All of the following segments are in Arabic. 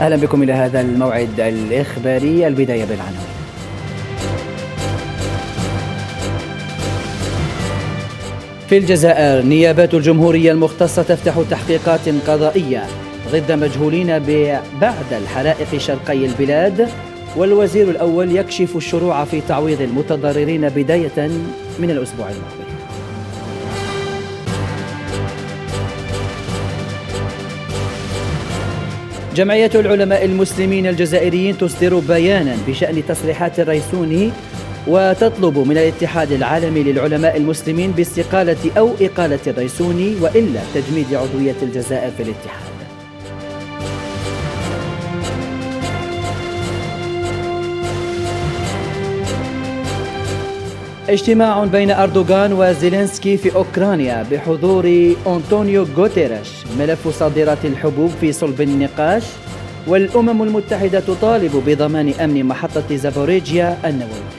أهلا بكم إلى هذا الموعد الإخباري البداية بالعنوان في الجزائر نيابات الجمهورية المختصة تفتح تحقيقات قضائية ضد مجهولين بعد الحرائق شرقي البلاد والوزير الأول يكشف الشروع في تعويض المتضررين بداية من الأسبوع الماضي جمعية العلماء المسلمين الجزائريين تصدر بيانا بشأن تصريحات الريسوني وتطلب من الاتحاد العالمي للعلماء المسلمين باستقالة أو إقالة الريسوني وإلا تجميد عضوية الجزائر في الاتحاد اجتماع بين أردوغان وزيلينسكي في أوكرانيا بحضور أنطونيو غوتيريش ملف صادرات الحبوب في صلب النقاش والأمم المتحدة تطالب بضمان أمن محطة زابوريجيا النووية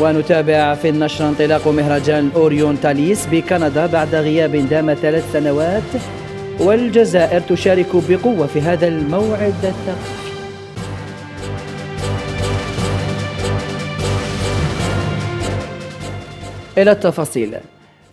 ونتابع في النشر انطلاق مهرجان أوريون تاليس بكندا بعد غياب دام ثلاث سنوات والجزائر تشارك بقوة في هذا الموعد الثقافي إلى التفاصيل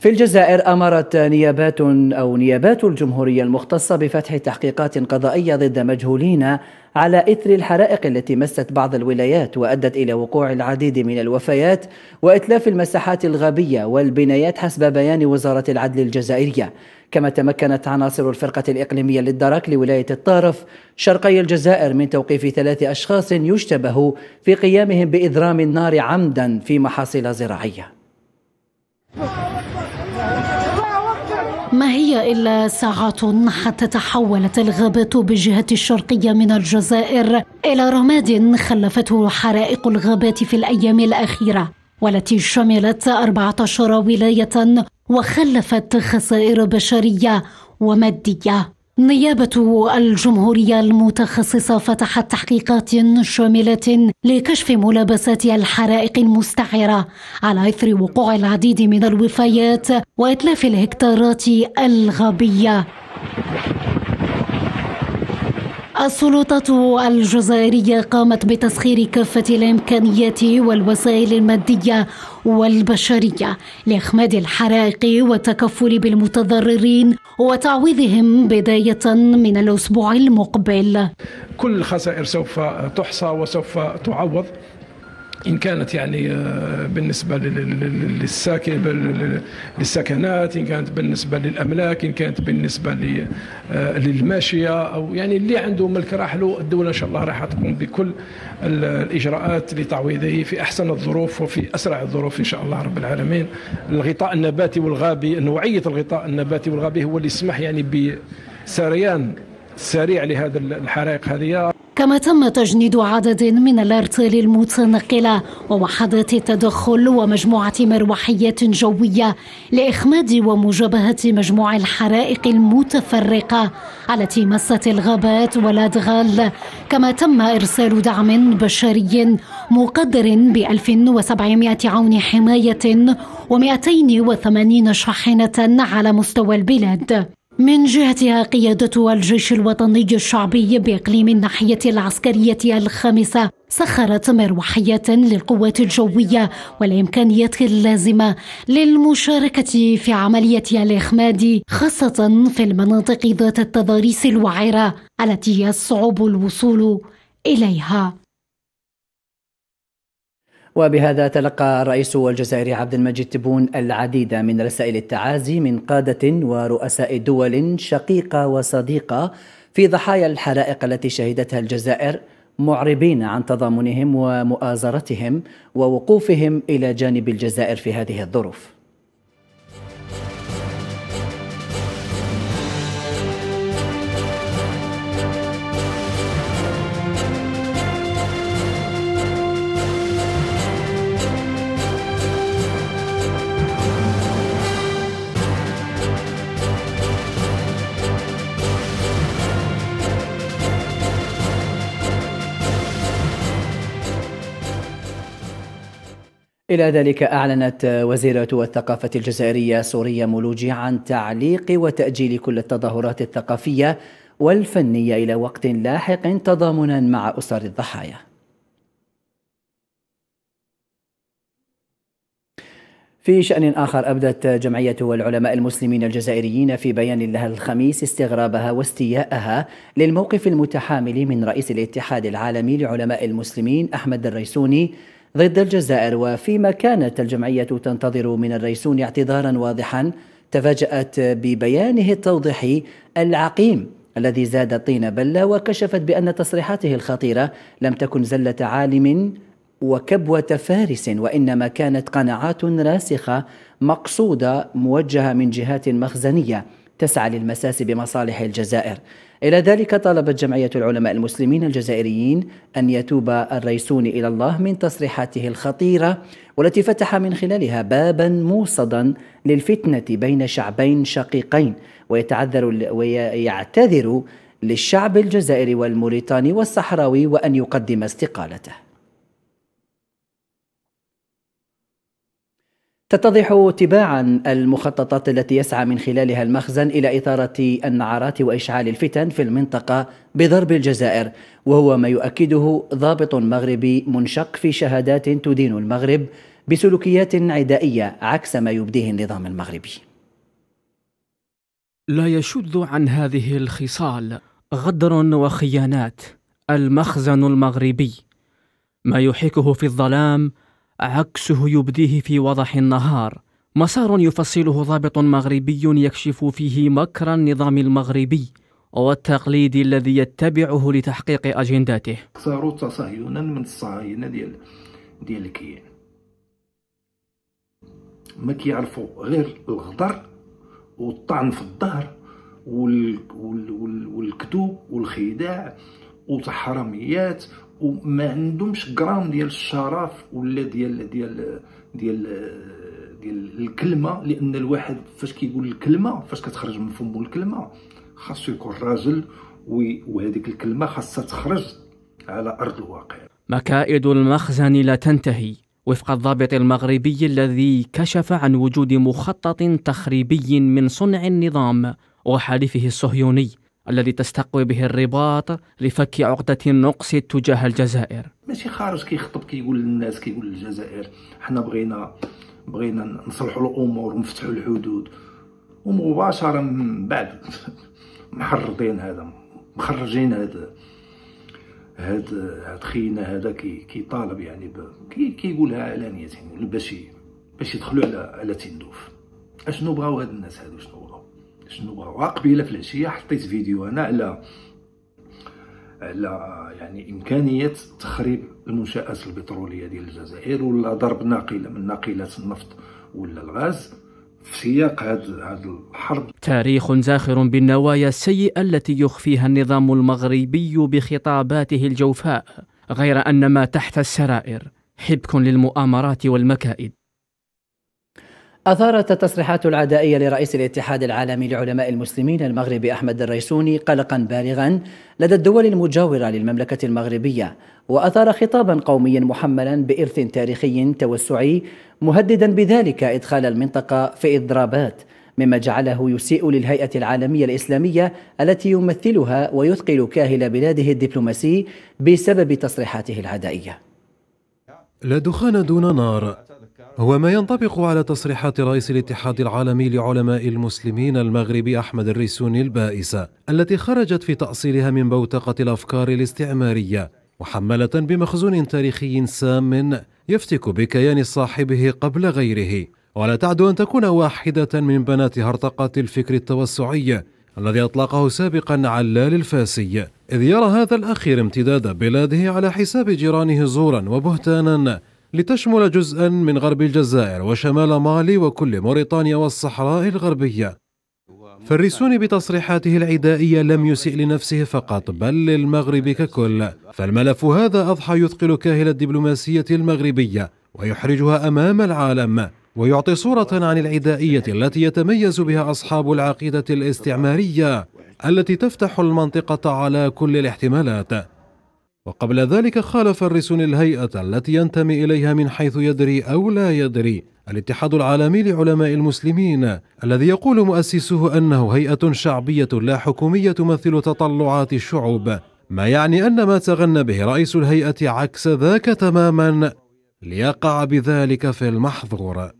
في الجزائر أمرت نيابات أو نيابات الجمهورية المختصة بفتح تحقيقات قضائية ضد مجهولين على إثر الحرائق التي مست بعض الولايات وأدت إلى وقوع العديد من الوفيات وإتلاف المساحات الغابية والبنايات حسب بيان وزارة العدل الجزائرية كما تمكنت عناصر الفرقة الإقليمية للدرك لولاية الطارف شرقي الجزائر من توقيف ثلاث أشخاص يشتبه في قيامهم بإذرام النار عمدا في محاصيل زراعية ما هي إلا ساعات حتى تحولت الغابات بالجهة الشرقية من الجزائر إلى رماد خلفته حرائق الغابات في الأيام الأخيرة والتي شملت 14 ولاية وخلفت خسائر بشرية ومادية نيابة الجمهورية المتخصصة فتحت تحقيقات شاملة لكشف ملابسات الحرائق المستعرة على إثر وقوع العديد من الوفيات وإتلاف الهكتارات الغابية. السلطات الجزائرية قامت بتسخير كافة الإمكانيات والوسائل المادية والبشرية لإخماد الحرائق والتكفل بالمتضررين وتعويضهم بداية من الأسبوع المقبل كل الخسائر سوف تحصى وسوف تعوض ان كانت يعني آه، بالنسبه للساكن للسكنات ان كانت بالنسبه للاملاك ان كانت بالنسبه آه، للماشيه او يعني اللي عنده ملك راح له الدوله ان شاء الله راح تقوم بكل الاجراءات لتعويضه في احسن الظروف وفي اسرع الظروف ان شاء الله رب العالمين الغطاء النباتي والغابي نوعيه الغطاء النباتي والغابي هو اللي يسمح يعني بسريان سريع لهذا الحرائق هذه كما تم تجنيد عدد من الارتال المتنقله ووحدات التدخل ومجموعه مروحيات جويه لاخماد ومجابهه مجموع الحرائق المتفرقه التي مست الغابات والادغال كما تم ارسال دعم بشري مقدر ب 1700 عون حمايه و280 شاحنه على مستوى البلاد من جهتها قيادة الجيش الوطني الشعبي بإقليم الناحية العسكرية الخامسة سخرت مروحية للقوات الجوية والإمكانيات اللازمة للمشاركة في عملية الإخماد خاصة في المناطق ذات التضاريس الوعرة التي يصعب الوصول إليها وبهذا تلقى الرئيس الجزائري عبد المجيد تبون العديد من رسائل التعازي من قادة ورؤساء دول شقيقة وصديقة في ضحايا الحرائق التي شهدتها الجزائر معربين عن تضامنهم ومؤازرتهم ووقوفهم إلى جانب الجزائر في هذه الظروف إلى ذلك أعلنت وزيرة الثقافة الجزائرية سوريا مولوجي عن تعليق وتأجيل كل التظاهرات الثقافية والفنية إلى وقت لاحق تضامنا مع أسر الضحايا في شأن آخر أبدت جمعية العلماء المسلمين الجزائريين في بيان لها الخميس استغرابها واستياءها للموقف المتحامل من رئيس الاتحاد العالمي لعلماء المسلمين أحمد الريسوني ضد الجزائر وفيما كانت الجمعية تنتظر من الريسون اعتذارا واضحا تفاجأت ببيانه التوضيحي العقيم الذي زاد طين بلة وكشفت بأن تصريحاته الخطيرة لم تكن زلة عالم وكبوة فارس وإنما كانت قناعات راسخة مقصودة موجهة من جهات مخزنية تسعى للمساس بمصالح الجزائر إلى ذلك طالبت جمعية العلماء المسلمين الجزائريين أن يتوب الريسون إلى الله من تصريحاته الخطيرة والتي فتح من خلالها بابا موصدا للفتنة بين شعبين شقيقين ويتعذر ويعتذر للشعب الجزائري والموريتاني والصحراوي وأن يقدم استقالته تتضح تباعا المخططات التي يسعى من خلالها المخزن الى اثاره النعرات واشعال الفتن في المنطقه بضرب الجزائر وهو ما يؤكده ضابط مغربي منشق في شهادات تدين المغرب بسلوكيات عدائيه عكس ما يبديه النظام المغربي لا يشذ عن هذه الخصال غدر وخيانات المخزن المغربي ما يحيكه في الظلام عكسه يبديه في وضح النهار مسار يفصله ضابط مغربي يكشف فيه مكر النظام المغربي والتقليد الذي يتبعه لتحقيق اجنداته صاروا تصهينا من الصهاينه ديال ديال الكيان ما كيعرفوا غير الغدر والطعن في الظهر والكذوب والخداع وتحرميات وما عندهمش غرام ديال الشرف ولا ديال ديال ديال ديال الكلمه لان الواحد فاش كيقول الكلمه فاش كتخرج من فمه الكلمه خاصو يكون راجل وهذيك الكلمه خاصها تخرج على ارض الواقع مكائد المخزن لا تنتهي وفق الضابط المغربي الذي كشف عن وجود مخطط تخريبي من صنع النظام وحليفه الصهيوني الذي تستقوي به الرباط لفك عقدة النقص تجاه الجزائر ماشي خارج كيخطب كيقول للناس كيقول للجزائر حنا بغينا بغينا نصلحوا الامور ونفتحوا الحدود ومباشره من بعد محرضين هذا مخرجين هذا هاد هاد خينا هذا كي كيطالب يعني كي كيقولها علانيه يعني باش باش يدخلوا على على تندوف اشنو بغاو هاد الناس هادو شنو بغاو شنو قبيله في العشيه حطيت فيديو انا على على يعني امكانيه تخريب المنشات البتروليه ديال الجزائر ولا ضرب ناقله من ناقلات النفط ولا الغاز في سياق هذه الحرب تاريخ زاخر بالنوايا السيئه التي يخفيها النظام المغربي بخطاباته الجوفاء غير ان ما تحت السرائر حبك للمؤامرات والمكائد أثارت التصريحات العدائية لرئيس الاتحاد العالمي لعلماء المسلمين المغربي أحمد الريسوني قلقا بالغا لدى الدول المجاورة للمملكة المغربية وأثار خطابا قوميا محملا بإرث تاريخي توسعي مهددا بذلك إدخال المنطقة في إضرابات مما جعله يسيء للهيئة العالمية الإسلامية التي يمثلها ويثقل كاهل بلاده الدبلوماسي بسبب تصريحاته العدائية لا دخان دون نار هو ما ينطبق على تصريحات رئيس الاتحاد العالمي لعلماء المسلمين المغربي أحمد الريسوني البائسة التي خرجت في تأصيلها من بوتقة الأفكار الاستعمارية محملة بمخزون تاريخي سام يفتك بكيان صاحبه قبل غيره ولا تعد أن تكون واحدة من بنات هرطقة الفكر التوسعي الذي أطلقه سابقا علال الفاسي إذ يرى هذا الأخير امتداد بلاده على حساب جيرانه زورا وبهتانا لتشمل جزءا من غرب الجزائر وشمال مالي وكل موريتانيا والصحراء الغربية فالريسوني بتصريحاته العدائية لم يسيء لنفسه فقط بل للمغرب ككل فالملف هذا أضحى يثقل كاهل الدبلوماسية المغربية ويحرجها أمام العالم ويعطي صورة عن العدائية التي يتميز بها أصحاب العقيدة الاستعمارية التي تفتح المنطقة على كل الاحتمالات وقبل ذلك خالف الرسون الهيئة التي ينتمي إليها من حيث يدري أو لا يدري الاتحاد العالمي لعلماء المسلمين الذي يقول مؤسسه أنه هيئة شعبية لا حكومية تمثل تطلعات الشعوب ما يعني أن ما تغنى به رئيس الهيئة عكس ذاك تماما ليقع بذلك في المحظور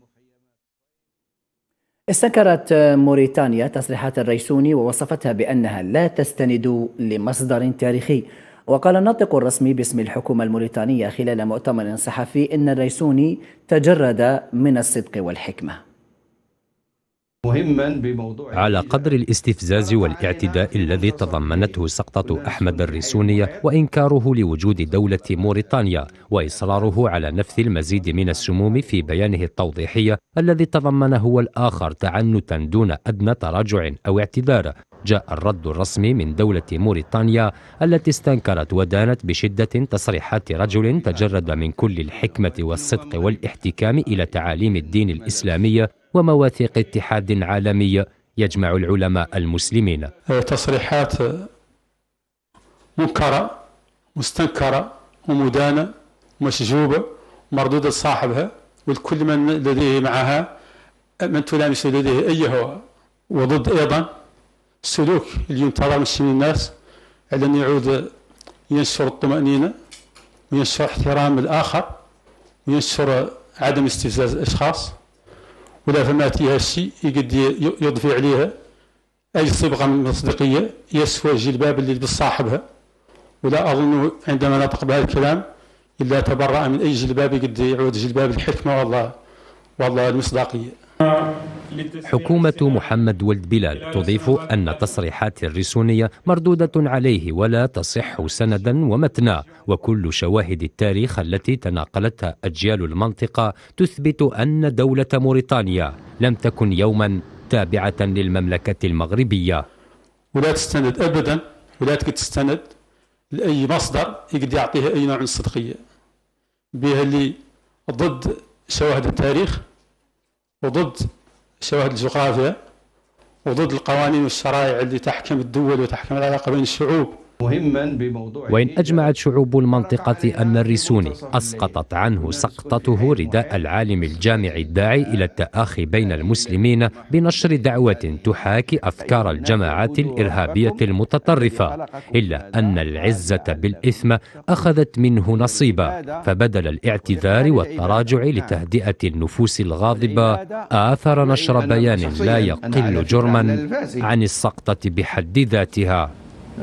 استنكرت موريتانيا تصريحات الريسوني ووصفتها بأنها لا تستند لمصدر تاريخي وقال الناطق الرسمي باسم الحكومة الموريتانية خلال مؤتمر صحفي إن الريسوني تجرد من الصدق والحكمة على قدر الاستفزاز والاعتداء الذي تضمنته سقطة أحمد الريسونية وإنكاره لوجود دولة موريتانيا وإصراره على نفث المزيد من السموم في بيانه التوضيحي الذي تضمنه الآخر تعنتا دون أدنى تراجع أو اعتذار جاء الرد الرسمي من دولة موريتانيا التي استنكرت ودانت بشدة تصريحات رجل تجرد من كل الحكمة والصدق والاحتكام إلى تعاليم الدين الإسلامي ومواثيق اتحاد عالمي يجمع العلماء المسلمين تصريحات منكرة مستنكرة ومدانة مشجوبة مردودة صاحبها ولكل من لديه معها من تلامس لديه أي وضد أيضا سلوك اليوم ترى مسلم الناس على أن يعود ينشر الطمأنينة وينشر احترام الآخر وينشر عدم استفزاز الأشخاص ولا فما فيها الشيء يقد يضفي عليها أي صبغة المصداقيه يسوى الجلباب اللي يلبس صاحبها ولا أظن عندما نطق بهذا الكلام إلا تبرأ من أي جلباب قد يعود جلباب الحكمة والله والله المصداقية حكومة محمد ولد بلال تضيف أن تصريحات الرسونية مردودة عليه ولا تصح سندا ومتنا وكل شواهد التاريخ التي تناقلتها أجيال المنطقة تثبت أن دولة موريتانيا لم تكن يوما تابعة للمملكة المغربية ولا تستند أبدا ولا تستند لأي مصدر يقدر يعطيها أي نوع من الصدقية بها اللي ضد شواهد التاريخ وضد سواء الجغرافيا وضد القوانين والشرائع اللي تحكم الدول وتحكم العلاقة بين الشعوب وإن أجمعت شعوب المنطقة أن الريسوني أسقطت عنه سقطته رداء العالم الجامع الداعي إلى التآخي بين المسلمين بنشر دعوة تحاكي أفكار الجماعات الإرهابية المتطرفة إلا أن العزة بالإثم أخذت منه نصيبا فبدل الاعتذار والتراجع لتهدئة النفوس الغاضبة آثر نشر بيان لا يقل جرما عن السقطة بحد ذاتها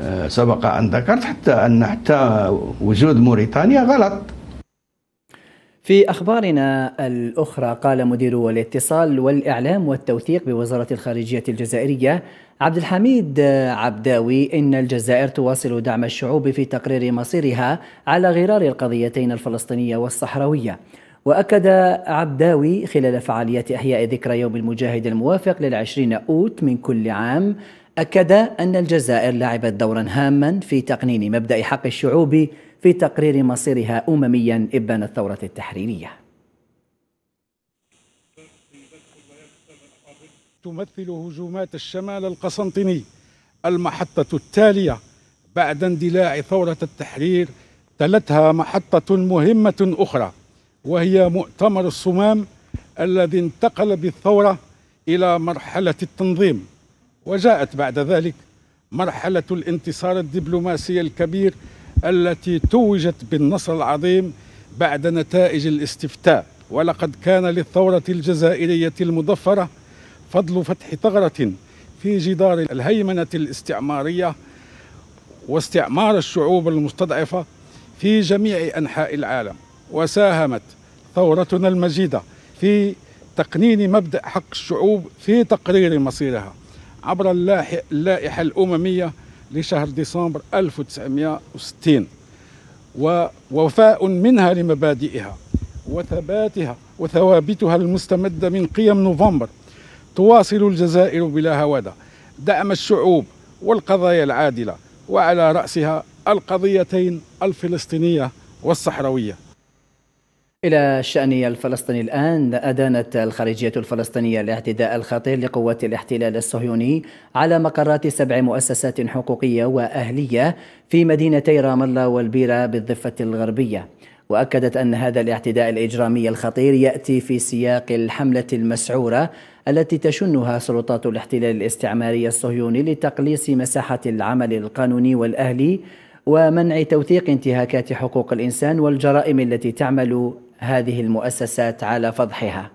آه، سبق أن ذكرت حتى أن حتى وجود موريتانيا غلط في أخبارنا الأخرى قال مدير الاتصال والإعلام والتوثيق بوزارة الخارجية الجزائرية عبد الحميد عبداوي إن الجزائر تواصل دعم الشعوب في تقرير مصيرها على غرار القضيتين الفلسطينية والصحراوية وأكد عبداوي خلال فعالية إحياء ذكرى يوم المجاهد الموافق للعشرين أوت من كل عام أكد أن الجزائر لعبت دورا هاما في تقنين مبدأ حق الشعوب في تقرير مصيرها أمميا إبان الثورة التحريرية تمثل هجومات الشمال القسنطيني المحطة التالية بعد اندلاع ثورة التحرير تلتها محطة مهمة أخرى وهي مؤتمر الصمام الذي انتقل بالثورة إلى مرحلة التنظيم وجاءت بعد ذلك مرحلة الانتصار الدبلوماسي الكبير التي توجت بالنصر العظيم بعد نتائج الاستفتاء ولقد كان للثورة الجزائرية المضفرة فضل فتح ثغرة في جدار الهيمنة الاستعمارية واستعمار الشعوب المستضعفة في جميع أنحاء العالم وساهمت ثورتنا المجيدة في تقنين مبدأ حق الشعوب في تقرير مصيرها عبر اللائحة الأممية لشهر ديسمبر 1960 ووفاء منها لمبادئها وثباتها وثوابتها المستمدة من قيم نوفمبر تواصل الجزائر بلا هوادة دعم الشعوب والقضايا العادلة وعلى رأسها القضيتين الفلسطينية والصحراوية إلى الشأن الفلسطيني الآن أدانت الخارجية الفلسطينية الاعتداء الخطير لقوات الاحتلال الصهيوني على مقرات سبع مؤسسات حقوقية وأهلية في مدينتي رام الله والبيرة بالضفة الغربية وأكدت أن هذا الاعتداء الإجرامي الخطير يأتي في سياق الحملة المسعورة التي تشنها سلطات الاحتلال الاستعماري الصهيوني لتقليص مساحة العمل القانوني والأهلي ومنع توثيق انتهاكات حقوق الإنسان والجرائم التي تعمل هذه المؤسسات على فضحها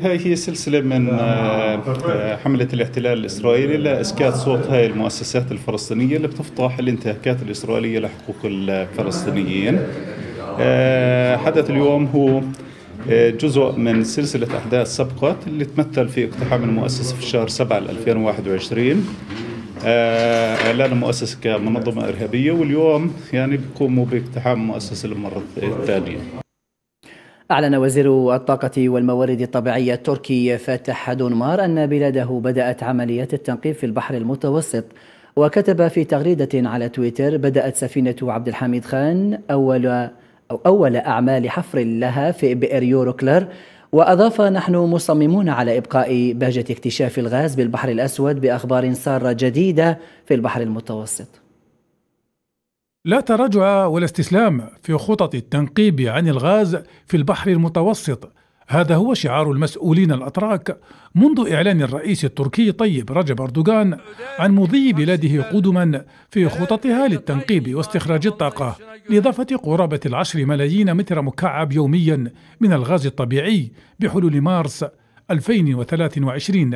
هاي هي سلسلة من آه، حملة الاحتلال الإسرائيلي لإسكات صوت هاي المؤسسات الفلسطينية اللي بتفضح الانتهاكات الإسرائيلية لحقوق الفلسطينيين آه، حدث اليوم هو آه، جزء من سلسلة أحداث سبقت اللي تمثل في اقتحام المؤسسة في شهر 7 2021 اعلان آه، مؤسسه كمنظمه ارهابيه واليوم يعني بيقوموا باقتحام مؤسسه للمره الثانيه أعلن وزير الطاقة والموارد الطبيعية التركي فاتح دونمار أن بلاده بدأت عمليات التنقيب في البحر المتوسط وكتب في تغريدة على تويتر بدأت سفينة عبد الحميد خان أول أو أول أعمال حفر لها في بئر يوروكلر وأضاف نحن مصممون على إبقاء بهجة اكتشاف الغاز بالبحر الأسود بأخبار سارة جديدة في البحر المتوسط لا تراجع ولا استسلام في خطط التنقيب عن الغاز في البحر المتوسط هذا هو شعار المسؤولين الأتراك منذ إعلان الرئيس التركي طيب رجب أردوغان عن مضي بلاده قدما في خططها للتنقيب واستخراج الطاقة لإضافة قرابة العشر ملايين متر مكعب يوميا من الغاز الطبيعي بحلول مارس 2023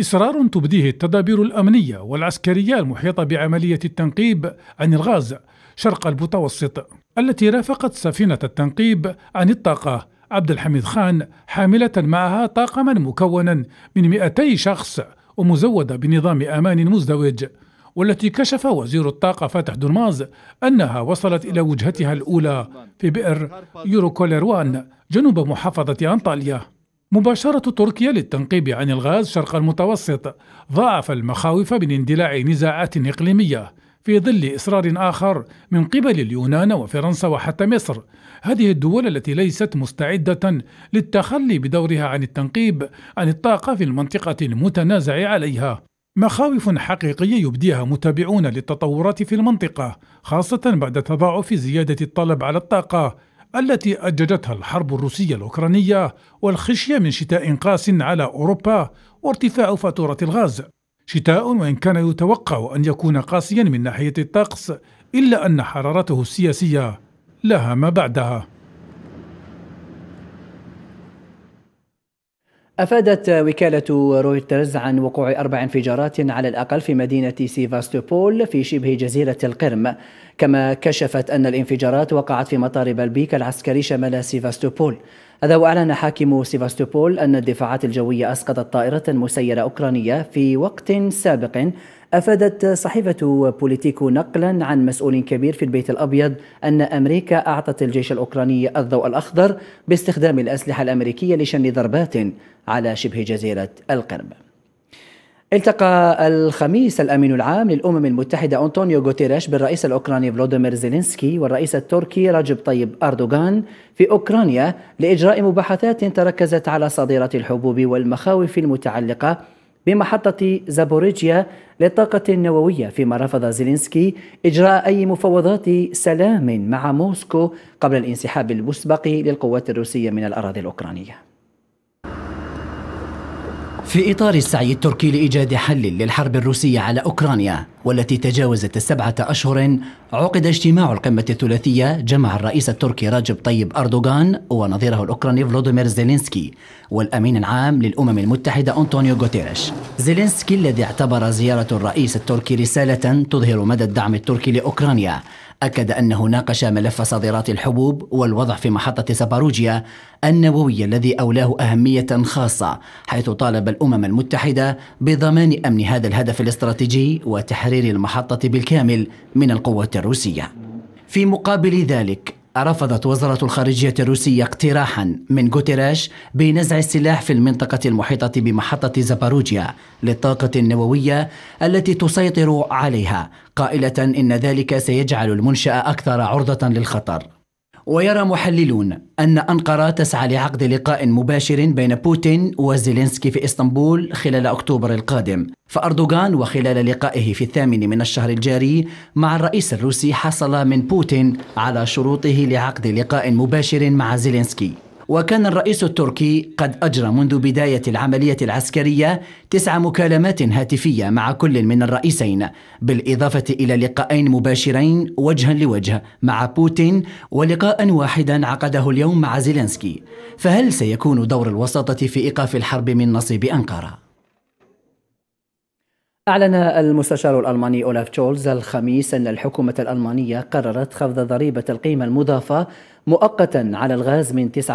إصرار تبديه التدابير الأمنية والعسكرية المحيطة بعملية التنقيب عن الغاز شرق المتوسط التي رافقت سفينة التنقيب عن الطاقة عبد الحميد خان حاملة معها طاقما مكونا من 200 شخص ومزودة بنظام أمان مزدوج والتي كشف وزير الطاقة فاتح درماز أنها وصلت إلى وجهتها الأولى في بئر يوروكوليروان جنوب محافظة أنطاليا مباشرة تركيا للتنقيب عن الغاز شرق المتوسط ضاعف المخاوف من اندلاع نزاعات إقليمية في ظل إصرار آخر من قبل اليونان وفرنسا وحتى مصر هذه الدول التي ليست مستعدة للتخلي بدورها عن التنقيب عن الطاقة في المنطقة المتنازع عليها. مخاوف حقيقية يبديها متابعون للتطورات في المنطقة، خاصة بعد تضاعف زيادة الطلب على الطاقة التي أججتها الحرب الروسية الأوكرانية والخشية من شتاء قاس على أوروبا وارتفاع فاتورة الغاز. شتاء وإن كان يتوقع أن يكون قاسيا من ناحية الطقس إلا أن حرارته السياسية لها ما بعدها أفادت وكالة رويترز عن وقوع أربع انفجارات على الأقل في مدينة سيفاستوبول في شبه جزيرة القرم كما كشفت أن الانفجارات وقعت في مطار بلبيك العسكري شمال سيفاستوبول هذا وأعلن حاكم سيفاستوبول أن الدفاعات الجوية أسقطت طائرة مسيرة أوكرانية في وقت سابق أفادت صحيفة بوليتيكو نقلا عن مسؤول كبير في البيت الأبيض أن أمريكا أعطت الجيش الأوكراني الضوء الأخضر باستخدام الأسلحة الأمريكية لشن ضربات على شبه جزيرة القرم التقى الخميس الامين العام للامم المتحده انطونيو غوتيريش بالرئيس الاوكراني فلوديمير زيلينسكي والرئيس التركي رجب طيب اردوغان في اوكرانيا لاجراء مباحثات تركزت على صادرات الحبوب والمخاوف المتعلقه بمحطة زابوريجيا للطاقة النووية فيما رفض زيلينسكي إجراء أي مفاوضات سلام مع موسكو قبل الانسحاب المسبق للقوات الروسية من الأراضي الأوكرانية في إطار السعي التركي لإيجاد حل للحرب الروسية على أوكرانيا والتي تجاوزت السبعة أشهر عقد اجتماع القمة الثلاثية جمع الرئيس التركي راجب طيب أردوغان ونظيره الأوكراني فلوديمير زيلينسكي والأمين العام للأمم المتحدة أنطونيو غوتيريش زيلينسكي الذي اعتبر زيارة الرئيس التركي رسالة تظهر مدى الدعم التركي لأوكرانيا أكد أنه ناقش ملف صادرات الحبوب والوضع في محطة سباروجيا النووي الذي أولاه أهمية خاصة حيث طالب الأمم المتحدة بضمان أمن هذا الهدف الاستراتيجي وتحرير المحطة بالكامل من القوات الروسية في مقابل ذلك رفضت وزارة الخارجية الروسية اقتراحا من غوتيريش بنزع السلاح في المنطقة المحيطة بمحطة زاباروجيا للطاقة النووية التي تسيطر عليها قائلة إن ذلك سيجعل المنشأة أكثر عرضة للخطر ويرى محللون أن أنقرة تسعى لعقد لقاء مباشر بين بوتين وزيلينسكي في إسطنبول خلال أكتوبر القادم فأردوغان وخلال لقائه في الثامن من الشهر الجاري مع الرئيس الروسي حصل من بوتين على شروطه لعقد لقاء مباشر مع زيلينسكي وكان الرئيس التركي قد أجرى منذ بداية العملية العسكرية تسع مكالمات هاتفية مع كل من الرئيسين بالإضافة إلى لقاءين مباشرين وجها لوجه مع بوتين ولقاء واحدا عقده اليوم مع زيلينسكي فهل سيكون دور الوساطة في إيقاف الحرب من نصيب أنقرة؟ أعلن المستشار الألماني أولاف تشولز الخميس أن الحكومة الألمانية قررت خفض ضريبة القيمة المضافة مؤقتا على الغاز من 19%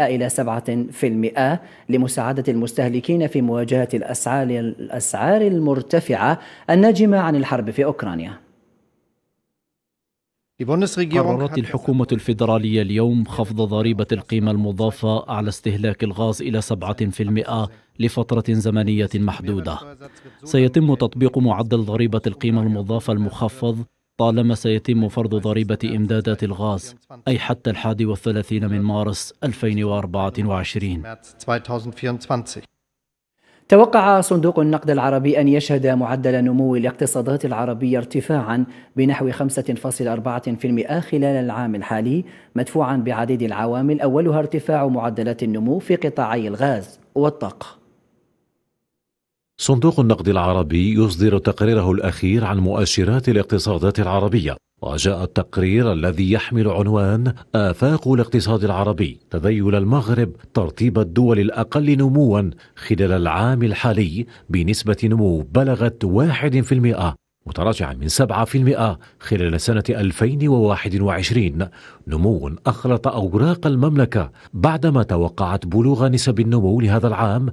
إلى 7% لمساعدة المستهلكين في مواجهة الأسعار المرتفعة الناجمة عن الحرب في أوكرانيا قررت الحكومة الفيدرالية اليوم خفض ضريبة القيمة المضافة على استهلاك الغاز إلى 7% لفترة زمنية محدودة. سيتم تطبيق معدل ضريبة القيمة المضافة المخفض طالما سيتم فرض ضريبة إمدادات الغاز أي حتى الحادي والثلاثين من مارس 2024 توقع صندوق النقد العربي أن يشهد معدل نمو الاقتصادات العربية ارتفاعا بنحو 5.4% خلال العام الحالي مدفوعا بعديد العوامل أولها ارتفاع معدلات النمو في قطاعي الغاز والطاقة صندوق النقد العربي يصدر تقريره الأخير عن مؤشرات الاقتصادات العربية وجاء التقرير الذي يحمل عنوان آفاق الاقتصاد العربي تذيل المغرب ترتيب الدول الأقل نموا خلال العام الحالي بنسبة نمو بلغت 1% متراجعا من 7% خلال سنة 2021 نمو أخلط أوراق المملكة بعدما توقعت بلوغ نسب النمو لهذا العام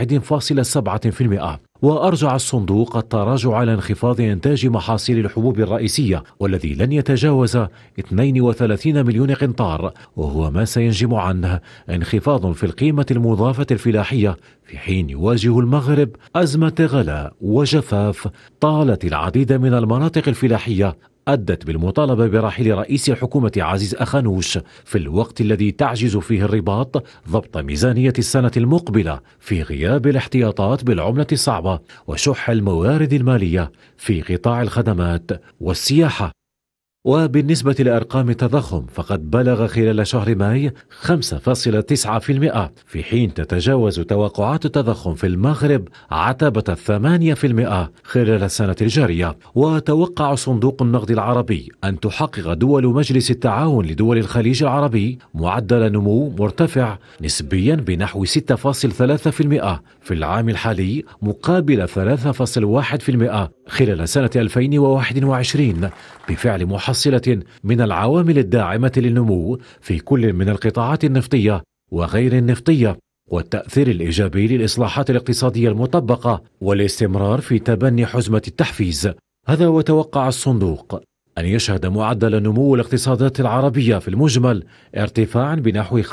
1.7% وأرجع الصندوق التراجع على انخفاض إنتاج محاصيل الحبوب الرئيسية والذي لن يتجاوز 32 مليون قنطار وهو ما سينجم عنه انخفاض في القيمة المضافة الفلاحية في حين يواجه المغرب أزمة غلاء وجفاف طالت العديد من المناطق الفلاحية أدت بالمطالبة برحيل رئيس حكومة عزيز أخانوش في الوقت الذي تعجز فيه الرباط ضبط ميزانية السنة المقبلة في غياب الاحتياطات بالعملة الصعبة وشح الموارد المالية في قطاع الخدمات والسياحة وبالنسبة لأرقام التضخم فقد بلغ خلال شهر ماي 5.9% في حين تتجاوز توقعات التضخم في المغرب عتبة 8% خلال السنة الجارية وتوقع صندوق النقد العربي أن تحقق دول مجلس التعاون لدول الخليج العربي معدل نمو مرتفع نسبيا بنحو 6.3% في العام الحالي مقابل 3.1% خلال سنة 2021 بفعل محصل متحصلة من العوامل الداعمة للنمو في كل من القطاعات النفطية وغير النفطية والتأثير الإيجابي للإصلاحات الاقتصادية المطبقة والاستمرار في تبني حزمة التحفيز هذا وتوقع الصندوق أن يشهد معدل نمو الاقتصادات العربية في المجمل ارتفاعا بنحو 5.4%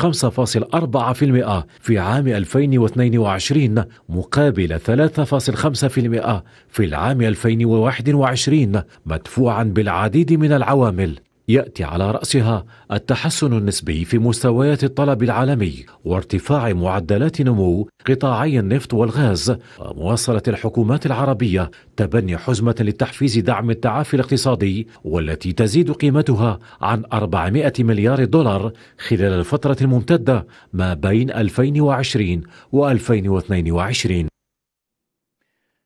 في عام 2022 مقابل 3.5% في العام 2021 مدفوعا بالعديد من العوامل ياتي على راسها التحسن النسبي في مستويات الطلب العالمي وارتفاع معدلات نمو قطاعي النفط والغاز ومواصله الحكومات العربيه تبني حزمه لتحفيز دعم التعافي الاقتصادي والتي تزيد قيمتها عن 400 مليار دولار خلال الفتره الممتده ما بين 2020 و 2022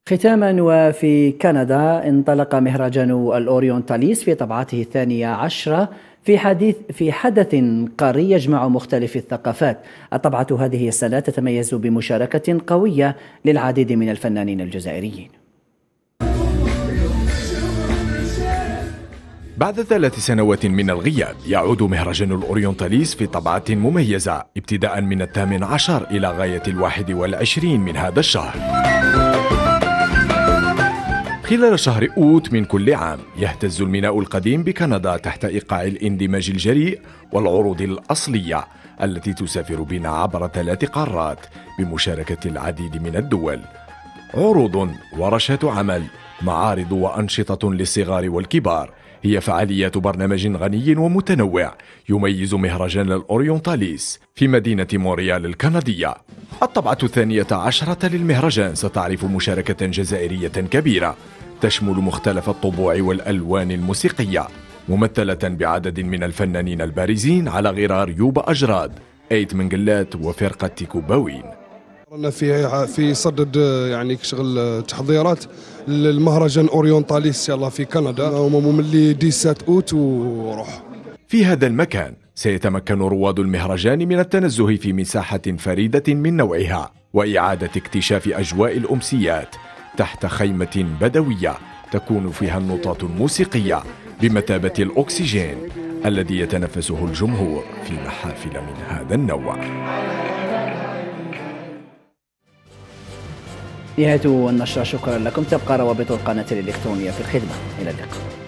ختاما وفي كندا انطلق مهرجان الأوريون تاليس في طبعته الثانية عشرة في حديث في حدث قاري يجمع مختلف الثقافات الطبعة هذه السنة تتميز بمشاركة قوية للعديد من الفنانين الجزائريين بعد ثلاث سنوات من الغياب يعود مهرجان الأوريونتاليس في طبعة مميزة ابتداء من الثامن عشر إلى غاية الواحد والعشرين من هذا الشهر خلال شهر أوت من كل عام يهتز الميناء القديم بكندا تحت إيقاع الاندماج الجريء والعروض الأصلية التي تسافر بنا عبر ثلاث قارات بمشاركة العديد من الدول عروض ورشات عمل معارض وأنشطة للصغار والكبار هي فعاليات برنامج غني ومتنوع يميز مهرجان الأوريونتاليس في مدينة مونريال الكندية الطبعة الثانية عشرة للمهرجان ستعرف مشاركة جزائرية كبيرة تشمل مختلف الطبوع والألوان الموسيقية ممثلة بعدد من الفنانين البارزين على غرار يوبا أجراد أيت منجلات وفرقة تيكوباوين قلنا في في صدد آه، يعني شغل آه، تحضيرات للمهرجان اوريونتاليس يلا في كندا ملي 17 اوت وروح في هذا المكان سيتمكن رواد المهرجان من التنزه في مساحة فريدة من نوعها وإعادة اكتشاف أجواء الأمسيات تحت خيمة بدوية تكون فيها النطاط الموسيقية بمثابة الأكسجين الذي يتنفسه الجمهور في محافل من هذا النوع نهاية النشرة شكرا لكم تبقى روابط القناة الإلكترونية في الخدمة إلى اللقاء